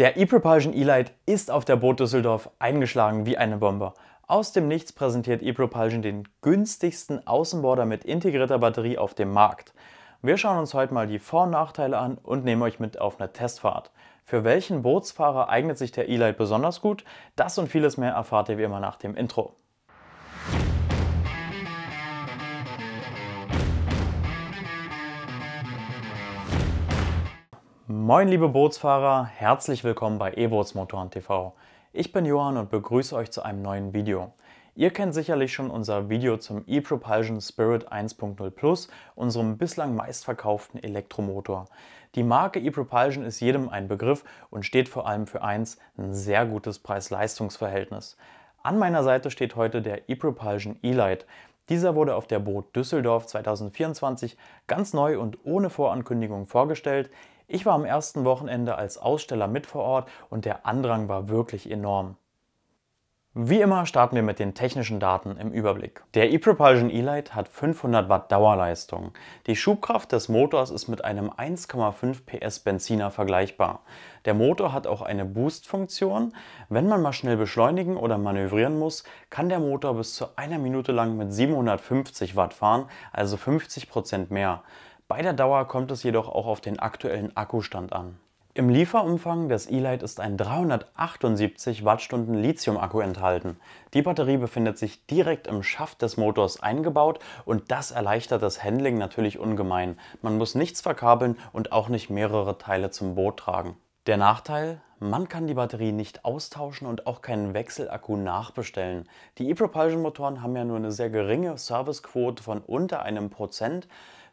Der ePropulsion Elite ist auf der Boot Düsseldorf eingeschlagen wie eine Bombe. Aus dem Nichts präsentiert ePropulsion den günstigsten Außenborder mit integrierter Batterie auf dem Markt. Wir schauen uns heute mal die Vor- und Nachteile an und nehmen euch mit auf eine Testfahrt. Für welchen Bootsfahrer eignet sich der Elite besonders gut? Das und vieles mehr erfahrt ihr wie immer nach dem Intro. Moin liebe Bootsfahrer, herzlich willkommen bei E-Boots Motoren TV. Ich bin Johann und begrüße euch zu einem neuen Video. Ihr kennt sicherlich schon unser Video zum ePropulsion Spirit 1.0 Plus, unserem bislang meistverkauften Elektromotor. Die Marke ePropulsion ist jedem ein Begriff und steht vor allem für eins, ein sehr gutes Preis-Leistungs-Verhältnis. An meiner Seite steht heute der ePropulsion E-Lite. Dieser wurde auf der Boot Düsseldorf 2024 ganz neu und ohne Vorankündigung vorgestellt. Ich war am ersten Wochenende als Aussteller mit vor Ort und der Andrang war wirklich enorm. Wie immer starten wir mit den technischen Daten im Überblick. Der ePropulsion E-Lite hat 500 Watt Dauerleistung. Die Schubkraft des Motors ist mit einem 1,5 PS Benziner vergleichbar. Der Motor hat auch eine Boost-Funktion. Wenn man mal schnell beschleunigen oder manövrieren muss, kann der Motor bis zu einer Minute lang mit 750 Watt fahren, also 50% Prozent mehr. Bei der Dauer kommt es jedoch auch auf den aktuellen Akkustand an. Im Lieferumfang des E-Lite ist ein 378 Wattstunden Lithium-Akku enthalten. Die Batterie befindet sich direkt im Schaft des Motors eingebaut und das erleichtert das Handling natürlich ungemein. Man muss nichts verkabeln und auch nicht mehrere Teile zum Boot tragen. Der Nachteil? Man kann die Batterie nicht austauschen und auch keinen Wechselakku nachbestellen. Die E-Propulsion-Motoren haben ja nur eine sehr geringe Servicequote von unter einem Prozent.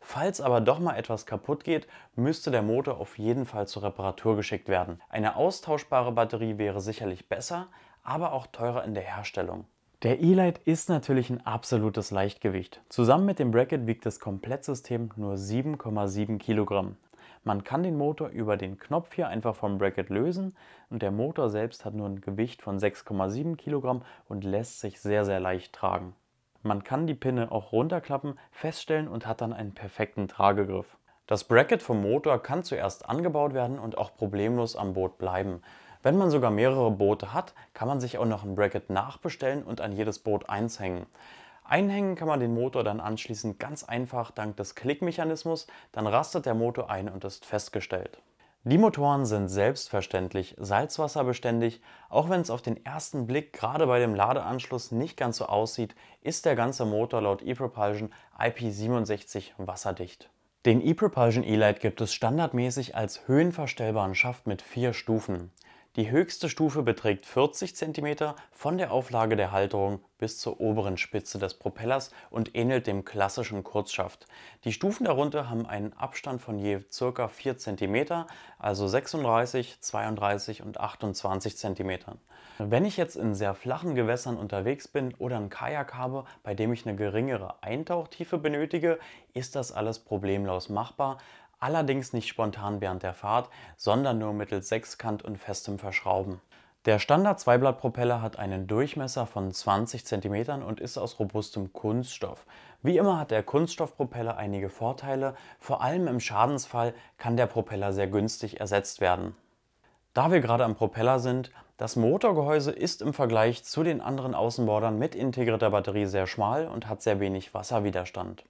Falls aber doch mal etwas kaputt geht, müsste der Motor auf jeden Fall zur Reparatur geschickt werden. Eine austauschbare Batterie wäre sicherlich besser, aber auch teurer in der Herstellung. Der e lite ist natürlich ein absolutes Leichtgewicht. Zusammen mit dem Bracket wiegt das Komplettsystem nur 7,7 Kilogramm. Man kann den Motor über den Knopf hier einfach vom Bracket lösen und der Motor selbst hat nur ein Gewicht von 6,7 Kilogramm und lässt sich sehr, sehr leicht tragen. Man kann die Pinne auch runterklappen, feststellen und hat dann einen perfekten Tragegriff. Das Bracket vom Motor kann zuerst angebaut werden und auch problemlos am Boot bleiben. Wenn man sogar mehrere Boote hat, kann man sich auch noch ein Bracket nachbestellen und an jedes Boot eins hängen. Einhängen kann man den Motor dann anschließend ganz einfach dank des Klickmechanismus, dann rastet der Motor ein und ist festgestellt. Die Motoren sind selbstverständlich salzwasserbeständig. Auch wenn es auf den ersten Blick gerade bei dem Ladeanschluss nicht ganz so aussieht, ist der ganze Motor laut ePropulsion IP67 wasserdicht. Den ePropulsion E-Light gibt es standardmäßig als höhenverstellbaren Schaft mit vier Stufen. Die höchste Stufe beträgt 40 cm von der Auflage der Halterung bis zur oberen Spitze des Propellers und ähnelt dem klassischen Kurzschaft. Die Stufen darunter haben einen Abstand von je ca. 4 cm, also 36, 32 und 28 cm. Wenn ich jetzt in sehr flachen Gewässern unterwegs bin oder ein Kajak habe, bei dem ich eine geringere Eintauchtiefe benötige, ist das alles problemlos machbar, allerdings nicht spontan während der Fahrt, sondern nur mittels Sechskant und festem Verschrauben. Der Standard Zweiblattpropeller hat einen Durchmesser von 20 cm und ist aus robustem Kunststoff. Wie immer hat der Kunststoffpropeller einige Vorteile, vor allem im Schadensfall kann der Propeller sehr günstig ersetzt werden. Da wir gerade am Propeller sind, das Motorgehäuse ist im Vergleich zu den anderen Außenbordern mit integrierter Batterie sehr schmal und hat sehr wenig Wasserwiderstand.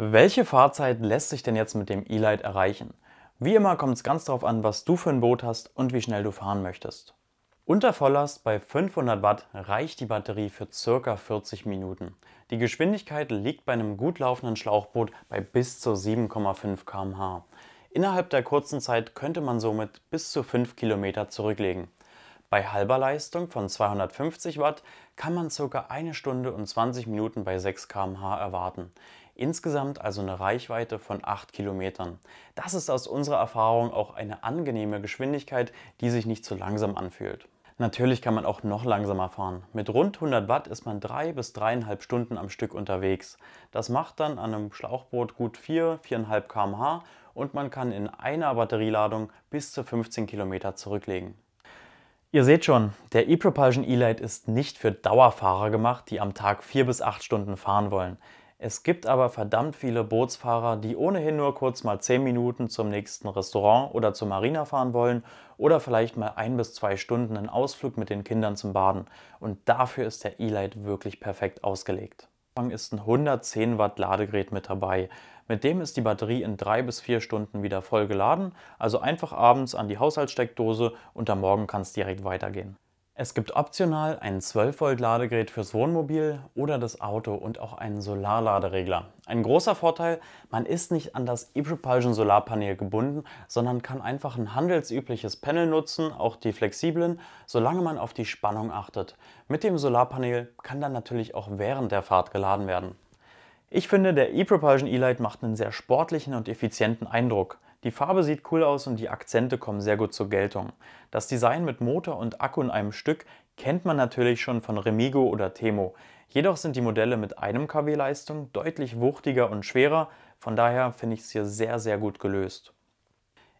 Welche Fahrzeit lässt sich denn jetzt mit dem E-Light erreichen? Wie immer kommt es ganz darauf an, was du für ein Boot hast und wie schnell du fahren möchtest. Unter Volllast bei 500 Watt reicht die Batterie für circa 40 Minuten. Die Geschwindigkeit liegt bei einem gut laufenden Schlauchboot bei bis zu 7,5 km/h. Innerhalb der kurzen Zeit könnte man somit bis zu 5 Kilometer zurücklegen. Bei halber Leistung von 250 Watt kann man ca. 1 Stunde und 20 Minuten bei 6 km/h erwarten. Insgesamt also eine Reichweite von 8 Kilometern. Das ist aus unserer Erfahrung auch eine angenehme Geschwindigkeit, die sich nicht zu langsam anfühlt. Natürlich kann man auch noch langsamer fahren. Mit rund 100 Watt ist man drei bis dreieinhalb Stunden am Stück unterwegs. Das macht dann an einem Schlauchboot gut 4, 4,5 km/h und man kann in einer Batterieladung bis zu 15 Kilometer zurücklegen. Ihr seht schon, der ePropulsion e lite ist nicht für Dauerfahrer gemacht, die am Tag 4 bis 8 Stunden fahren wollen. Es gibt aber verdammt viele Bootsfahrer, die ohnehin nur kurz mal 10 Minuten zum nächsten Restaurant oder zur Marina fahren wollen oder vielleicht mal ein bis zwei Stunden einen Ausflug mit den Kindern zum Baden. Und dafür ist der E-Light wirklich perfekt ausgelegt. Anfang Ist ein 110 Watt Ladegerät mit dabei. Mit dem ist die Batterie in drei bis vier Stunden wieder voll geladen, also einfach abends an die Haushaltssteckdose und am Morgen kann es direkt weitergehen. Es gibt optional ein 12-Volt-Ladegerät fürs Wohnmobil oder das Auto und auch einen Solarladeregler. Ein großer Vorteil, man ist nicht an das ePropulsion Solarpanel gebunden, sondern kann einfach ein handelsübliches Panel nutzen, auch die flexiblen, solange man auf die Spannung achtet. Mit dem Solarpanel kann dann natürlich auch während der Fahrt geladen werden. Ich finde, der ePropulsion e lite macht einen sehr sportlichen und effizienten Eindruck. Die Farbe sieht cool aus und die Akzente kommen sehr gut zur Geltung. Das Design mit Motor und Akku in einem Stück kennt man natürlich schon von Remigo oder Temo. Jedoch sind die Modelle mit einem kW Leistung deutlich wuchtiger und schwerer, von daher finde ich es hier sehr, sehr gut gelöst.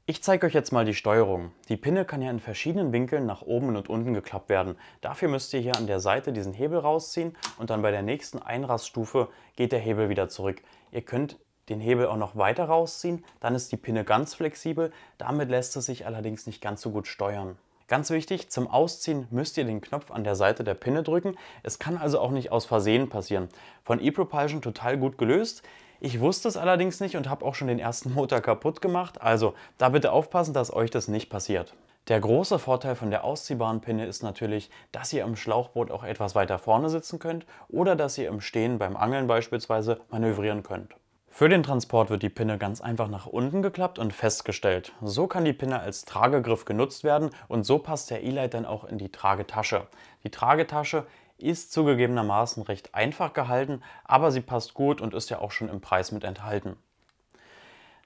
Ich zeige euch jetzt mal die Steuerung. Die Pinne kann ja in verschiedenen Winkeln nach oben und unten geklappt werden. Dafür müsst ihr hier an der Seite diesen Hebel rausziehen und dann bei der nächsten Einraststufe geht der Hebel wieder zurück. Ihr könnt den Hebel auch noch weiter rausziehen, dann ist die Pinne ganz flexibel, damit lässt es sich allerdings nicht ganz so gut steuern. Ganz wichtig, zum Ausziehen müsst ihr den Knopf an der Seite der Pinne drücken. Es kann also auch nicht aus Versehen passieren. Von ePropulsion total gut gelöst. Ich wusste es allerdings nicht und habe auch schon den ersten Motor kaputt gemacht. Also da bitte aufpassen, dass euch das nicht passiert. Der große Vorteil von der ausziehbaren Pinne ist natürlich, dass ihr im Schlauchboot auch etwas weiter vorne sitzen könnt oder dass ihr im Stehen beim Angeln beispielsweise manövrieren könnt. Für den Transport wird die Pinne ganz einfach nach unten geklappt und festgestellt. So kann die Pinne als Tragegriff genutzt werden und so passt der E-Light dann auch in die Tragetasche. Die Tragetasche ist zugegebenermaßen recht einfach gehalten, aber sie passt gut und ist ja auch schon im Preis mit enthalten.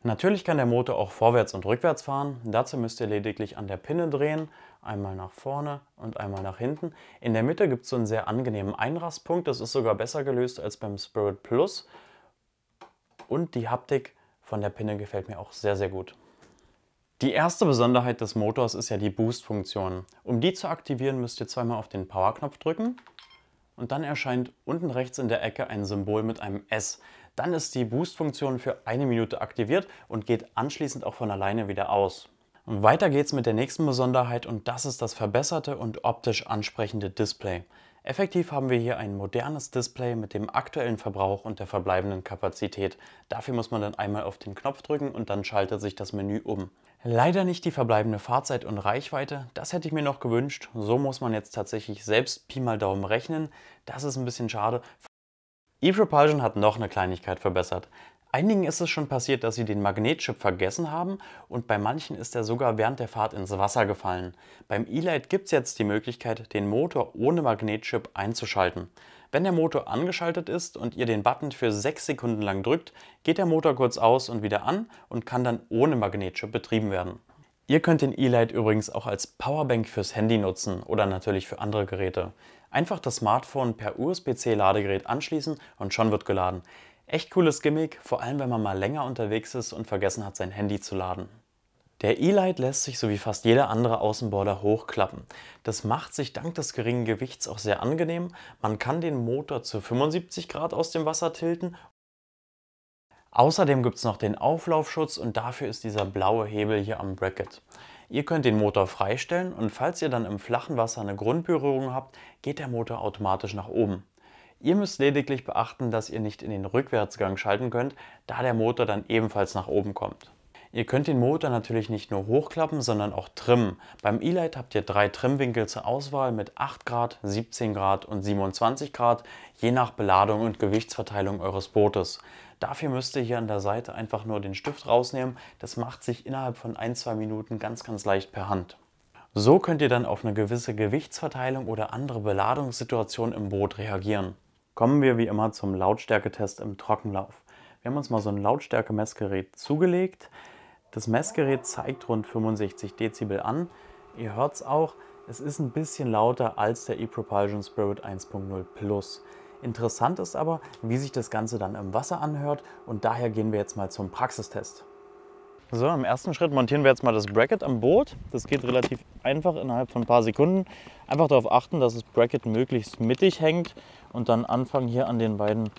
Natürlich kann der Motor auch vorwärts und rückwärts fahren. Dazu müsst ihr lediglich an der Pinne drehen, einmal nach vorne und einmal nach hinten. In der Mitte gibt es so einen sehr angenehmen Einrastpunkt, das ist sogar besser gelöst als beim Spirit Plus und die Haptik von der Pinne gefällt mir auch sehr, sehr gut. Die erste Besonderheit des Motors ist ja die Boost-Funktion. Um die zu aktivieren, müsst ihr zweimal auf den Power-Knopf drücken und dann erscheint unten rechts in der Ecke ein Symbol mit einem S. Dann ist die Boost-Funktion für eine Minute aktiviert und geht anschließend auch von alleine wieder aus. weiter geht's mit der nächsten Besonderheit und das ist das verbesserte und optisch ansprechende Display. Effektiv haben wir hier ein modernes Display mit dem aktuellen Verbrauch und der verbleibenden Kapazität. Dafür muss man dann einmal auf den Knopf drücken und dann schaltet sich das Menü um. Leider nicht die verbleibende Fahrzeit und Reichweite, das hätte ich mir noch gewünscht. So muss man jetzt tatsächlich selbst Pi mal Daumen rechnen. Das ist ein bisschen schade. E-Propulsion hat noch eine Kleinigkeit verbessert. Einigen ist es schon passiert, dass sie den Magnetchip vergessen haben und bei manchen ist er sogar während der Fahrt ins Wasser gefallen. Beim E-Light gibt es jetzt die Möglichkeit, den Motor ohne Magnetchip einzuschalten. Wenn der Motor angeschaltet ist und ihr den Button für 6 Sekunden lang drückt, geht der Motor kurz aus und wieder an und kann dann ohne Magnetchip betrieben werden. Ihr könnt den E-Light übrigens auch als Powerbank fürs Handy nutzen oder natürlich für andere Geräte. Einfach das Smartphone per USB-C-Ladegerät anschließen und schon wird geladen. Echt cooles Gimmick, vor allem wenn man mal länger unterwegs ist und vergessen hat, sein Handy zu laden. Der E-Light lässt sich so wie fast jeder andere Außenborder hochklappen. Das macht sich dank des geringen Gewichts auch sehr angenehm. Man kann den Motor zu 75 Grad aus dem Wasser tilten. Außerdem gibt es noch den Auflaufschutz und dafür ist dieser blaue Hebel hier am Bracket. Ihr könnt den Motor freistellen und falls ihr dann im flachen Wasser eine Grundberührung habt, geht der Motor automatisch nach oben. Ihr müsst lediglich beachten, dass ihr nicht in den Rückwärtsgang schalten könnt, da der Motor dann ebenfalls nach oben kommt. Ihr könnt den Motor natürlich nicht nur hochklappen, sondern auch trimmen. Beim E-Light habt ihr drei Trimmwinkel zur Auswahl mit 8 Grad, 17 Grad und 27 Grad, je nach Beladung und Gewichtsverteilung eures Bootes. Dafür müsst ihr hier an der Seite einfach nur den Stift rausnehmen. Das macht sich innerhalb von 1-2 Minuten ganz, ganz leicht per Hand. So könnt ihr dann auf eine gewisse Gewichtsverteilung oder andere Beladungssituation im Boot reagieren. Kommen wir wie immer zum Lautstärketest im Trockenlauf. Wir haben uns mal so ein Lautstärkemessgerät zugelegt. Das Messgerät zeigt rund 65 Dezibel an. Ihr hört es auch, es ist ein bisschen lauter als der ePropulsion Spirit 1.0 Plus. Interessant ist aber, wie sich das Ganze dann im Wasser anhört und daher gehen wir jetzt mal zum Praxistest. So, im ersten Schritt montieren wir jetzt mal das Bracket am Boot. Das geht relativ einfach innerhalb von ein paar Sekunden. Einfach darauf achten, dass das Bracket möglichst mittig hängt und dann anfangen hier an den beiden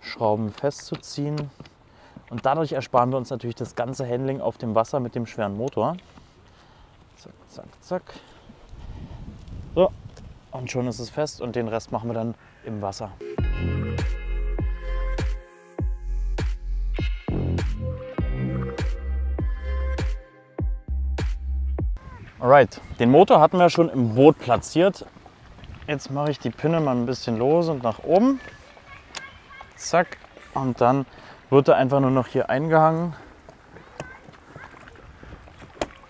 Schrauben festzuziehen. Und dadurch ersparen wir uns natürlich das ganze Handling auf dem Wasser mit dem schweren Motor. Zack, zack, zack. So, und schon ist es fest und den Rest machen wir dann im Wasser. Alright, den Motor hatten wir schon im Boot platziert. Jetzt mache ich die Pinne mal ein bisschen los und nach oben. Zack. Und dann wird er einfach nur noch hier eingehangen.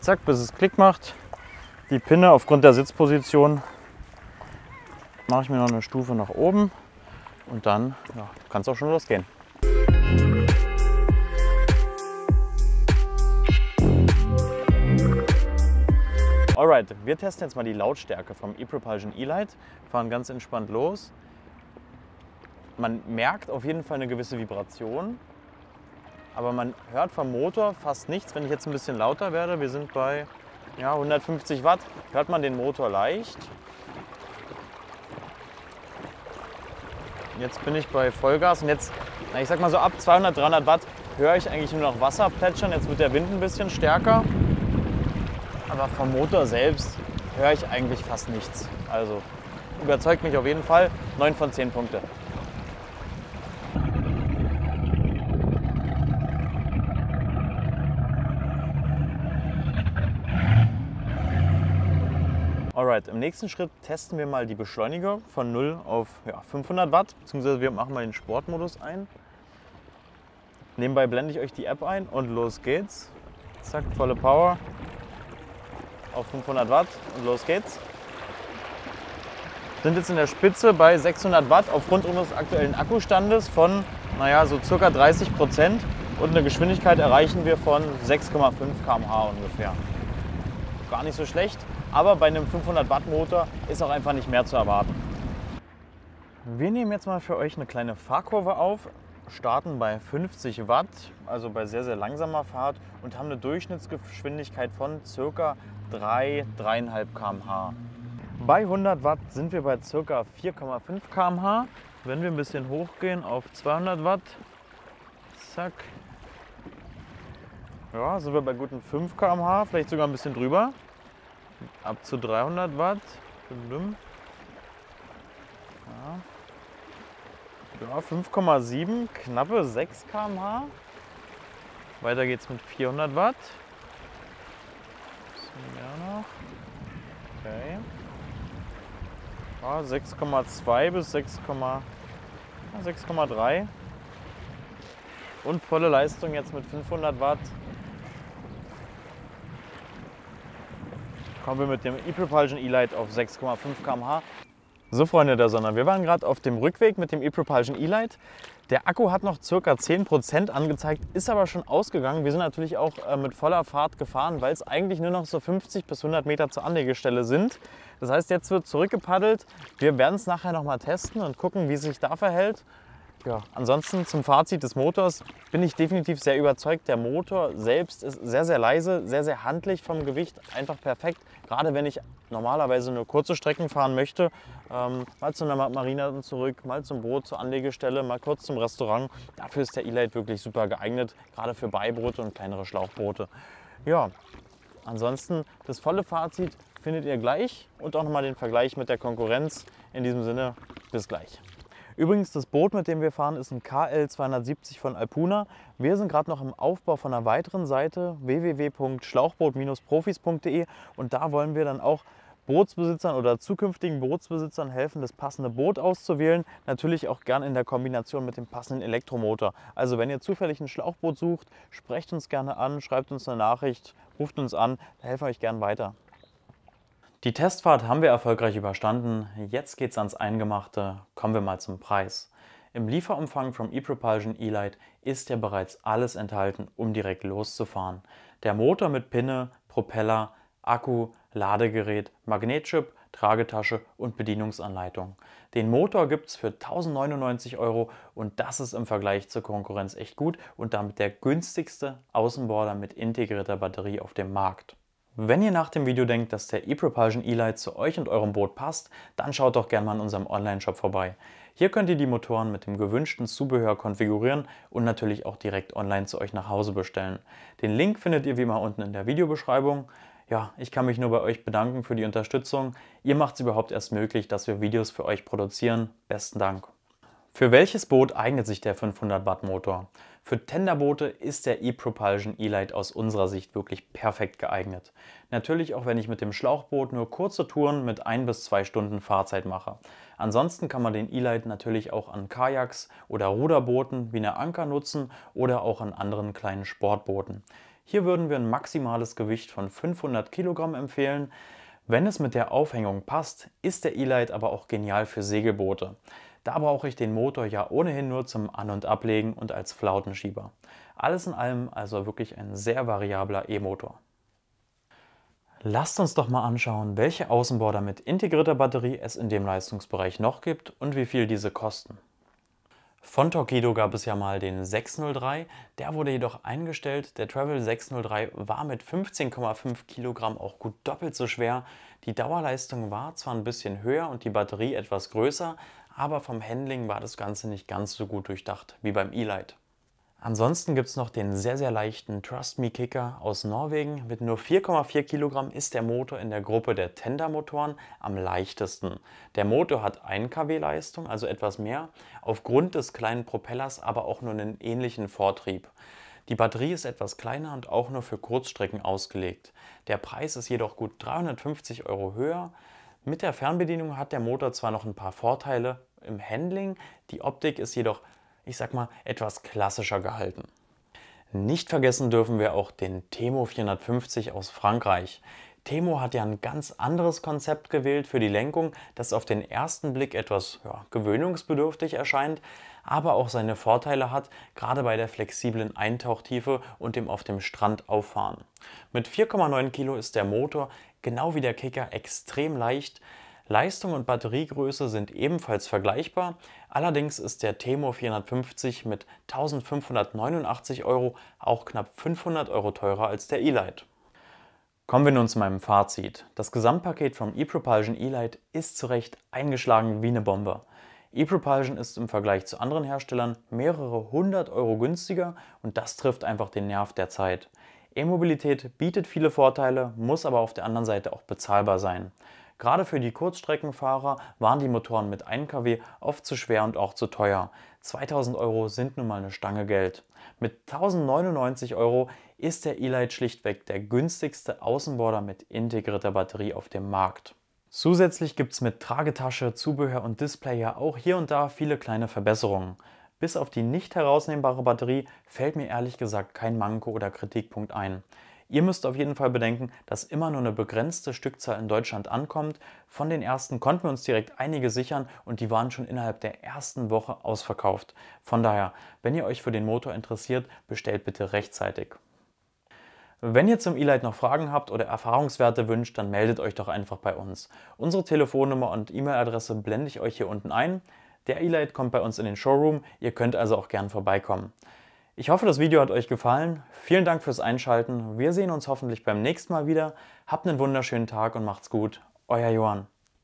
Zack, bis es Klick macht. Die Pinne aufgrund der Sitzposition mache ich mir noch eine Stufe nach oben. Und dann ja, kann es auch schon losgehen. Alright, wir testen jetzt mal die Lautstärke vom ePropulsion e lite fahren ganz entspannt los. Man merkt auf jeden Fall eine gewisse Vibration, aber man hört vom Motor fast nichts. Wenn ich jetzt ein bisschen lauter werde, wir sind bei ja, 150 Watt, hört man den Motor leicht. Jetzt bin ich bei Vollgas und jetzt, ich sag mal so ab 200, 300 Watt höre ich eigentlich nur noch Wasser plätschern. Jetzt wird der Wind ein bisschen stärker. Aber vom Motor selbst höre ich eigentlich fast nichts. Also überzeugt mich auf jeden Fall. 9 von 10 Punkte. Alright, im nächsten Schritt testen wir mal die Beschleuniger von 0 auf ja, 500 Watt, beziehungsweise wir machen mal den Sportmodus ein. Nebenbei blende ich euch die App ein und los geht's. Zack, volle Power auf 500 Watt und los geht's. Sind jetzt in der Spitze bei 600 Watt aufgrund unseres aktuellen Akkustandes von, naja, so circa 30 Prozent und eine Geschwindigkeit erreichen wir von 6,5 km/h ungefähr. Gar nicht so schlecht, aber bei einem 500 Watt Motor ist auch einfach nicht mehr zu erwarten. Wir nehmen jetzt mal für euch eine kleine Fahrkurve auf, starten bei 50 Watt, also bei sehr, sehr langsamer Fahrt und haben eine Durchschnittsgeschwindigkeit von ca. 3, 3,5 km/h. Bei 100 Watt sind wir bei ca. 4,5 km/h. Wenn wir ein bisschen hochgehen auf 200 Watt, zack, ja, sind wir bei guten 5 km/h, vielleicht sogar ein bisschen drüber. Ab zu 300 Watt. Ja. Ja, 5,7, knappe 6 km/h. Weiter geht's mit 400 Watt. Bisschen mehr noch. Okay. Ja, 6,2 bis 6,3. Und volle Leistung jetzt mit 500 Watt. Kommen wir mit dem e-Propulsion E-Light auf 6,5 km/h. So Freunde der Sonne, wir waren gerade auf dem Rückweg mit dem E-Propulsion E-Light. Der Akku hat noch ca. 10% angezeigt, ist aber schon ausgegangen. Wir sind natürlich auch äh, mit voller Fahrt gefahren, weil es eigentlich nur noch so 50 bis 100 Meter zur Anlegestelle sind. Das heißt, jetzt wird zurückgepaddelt. Wir werden es nachher nochmal testen und gucken, wie es sich da verhält ja. Ansonsten zum Fazit des Motors bin ich definitiv sehr überzeugt. Der Motor selbst ist sehr, sehr leise, sehr, sehr handlich vom Gewicht, einfach perfekt. Gerade wenn ich normalerweise nur kurze Strecken fahren möchte, ähm, mal zu einer Marina zurück, mal zum Boot, zur Anlegestelle, mal kurz zum Restaurant. Dafür ist der E-Light wirklich super geeignet, gerade für Beiboote und kleinere Schlauchboote. Ja, ansonsten das volle Fazit findet ihr gleich und auch nochmal den Vergleich mit der Konkurrenz. In diesem Sinne, bis gleich. Übrigens, das Boot, mit dem wir fahren, ist ein KL 270 von Alpuna. Wir sind gerade noch im Aufbau von einer weiteren Seite www.schlauchboot-profis.de und da wollen wir dann auch Bootsbesitzern oder zukünftigen Bootsbesitzern helfen, das passende Boot auszuwählen. Natürlich auch gern in der Kombination mit dem passenden Elektromotor. Also wenn ihr zufällig ein Schlauchboot sucht, sprecht uns gerne an, schreibt uns eine Nachricht, ruft uns an, da helfen wir euch gern weiter. Die Testfahrt haben wir erfolgreich überstanden, jetzt geht's ans Eingemachte, kommen wir mal zum Preis. Im Lieferumfang vom ePropulsion e ist ja bereits alles enthalten, um direkt loszufahren. Der Motor mit Pinne, Propeller, Akku, Ladegerät, Magnetchip, Tragetasche und Bedienungsanleitung. Den Motor gibt es für 1099 Euro und das ist im Vergleich zur Konkurrenz echt gut und damit der günstigste Außenborder mit integrierter Batterie auf dem Markt. Wenn ihr nach dem Video denkt, dass der ePropulsion E-Light zu euch und eurem Boot passt, dann schaut doch gerne mal in unserem Online-Shop vorbei. Hier könnt ihr die Motoren mit dem gewünschten Zubehör konfigurieren und natürlich auch direkt online zu euch nach Hause bestellen. Den Link findet ihr wie immer unten in der Videobeschreibung. Ja, ich kann mich nur bei euch bedanken für die Unterstützung. Ihr macht es überhaupt erst möglich, dass wir Videos für euch produzieren. Besten Dank. Für welches Boot eignet sich der 500 Watt Motor? Für Tenderboote ist der ePropulsion E-Light aus unserer Sicht wirklich perfekt geeignet. Natürlich auch wenn ich mit dem Schlauchboot nur kurze Touren mit ein bis zwei Stunden Fahrzeit mache. Ansonsten kann man den E-Light natürlich auch an Kajaks oder Ruderbooten wie einer Anker nutzen oder auch an anderen kleinen Sportbooten. Hier würden wir ein maximales Gewicht von 500 Kilogramm empfehlen. Wenn es mit der Aufhängung passt, ist der E-Light aber auch genial für Segelboote. Da brauche ich den Motor ja ohnehin nur zum An- und Ablegen und als Flautenschieber. Alles in allem also wirklich ein sehr variabler E-Motor. Lasst uns doch mal anschauen, welche Außenborder mit integrierter Batterie es in dem Leistungsbereich noch gibt und wie viel diese kosten. Von Torpedo gab es ja mal den 603, der wurde jedoch eingestellt. Der Travel 603 war mit 15,5 Kilogramm auch gut doppelt so schwer. Die Dauerleistung war zwar ein bisschen höher und die Batterie etwas größer, aber vom Handling war das Ganze nicht ganz so gut durchdacht wie beim e lite Ansonsten gibt es noch den sehr, sehr leichten Trust Me Kicker aus Norwegen. Mit nur 4,4 Kilogramm ist der Motor in der Gruppe der Tendermotoren am leichtesten. Der Motor hat 1 kW Leistung, also etwas mehr, aufgrund des kleinen Propellers aber auch nur einen ähnlichen Vortrieb. Die Batterie ist etwas kleiner und auch nur für Kurzstrecken ausgelegt. Der Preis ist jedoch gut 350 Euro höher. Mit der Fernbedienung hat der Motor zwar noch ein paar Vorteile, im Handling. Die Optik ist jedoch, ich sag mal, etwas klassischer gehalten. Nicht vergessen dürfen wir auch den Temo 450 aus Frankreich. Temo hat ja ein ganz anderes Konzept gewählt für die Lenkung, das auf den ersten Blick etwas ja, gewöhnungsbedürftig erscheint, aber auch seine Vorteile hat, gerade bei der flexiblen Eintauchtiefe und dem auf dem Strand auffahren. Mit 4,9 Kilo ist der Motor, genau wie der Kicker, extrem leicht, Leistung und Batteriegröße sind ebenfalls vergleichbar, allerdings ist der Temo 450 mit 1589 Euro auch knapp 500 Euro teurer als der E-Lite. Kommen wir nun zu meinem Fazit. Das Gesamtpaket vom ePropulsion E-Lite ist zu Recht eingeschlagen wie eine Bombe. ePropulsion ist im Vergleich zu anderen Herstellern mehrere hundert Euro günstiger und das trifft einfach den Nerv der Zeit. E-Mobilität bietet viele Vorteile, muss aber auf der anderen Seite auch bezahlbar sein. Gerade für die Kurzstreckenfahrer waren die Motoren mit 1 kW oft zu schwer und auch zu teuer. 2000 Euro sind nun mal eine Stange Geld. Mit 1099 Euro ist der E-Light schlichtweg der günstigste Außenborder mit integrierter Batterie auf dem Markt. Zusätzlich gibt es mit Tragetasche, Zubehör und Display ja auch hier und da viele kleine Verbesserungen. Bis auf die nicht herausnehmbare Batterie fällt mir ehrlich gesagt kein Manko oder Kritikpunkt ein. Ihr müsst auf jeden Fall bedenken, dass immer nur eine begrenzte Stückzahl in Deutschland ankommt. Von den ersten konnten wir uns direkt einige sichern und die waren schon innerhalb der ersten Woche ausverkauft. Von daher, wenn ihr euch für den Motor interessiert, bestellt bitte rechtzeitig. Wenn ihr zum E-Light noch Fragen habt oder Erfahrungswerte wünscht, dann meldet euch doch einfach bei uns. Unsere Telefonnummer und E-Mail-Adresse blende ich euch hier unten ein. Der E-Light kommt bei uns in den Showroom, ihr könnt also auch gern vorbeikommen. Ich hoffe, das Video hat euch gefallen. Vielen Dank fürs Einschalten. Wir sehen uns hoffentlich beim nächsten Mal wieder. Habt einen wunderschönen Tag und macht's gut. Euer Johann.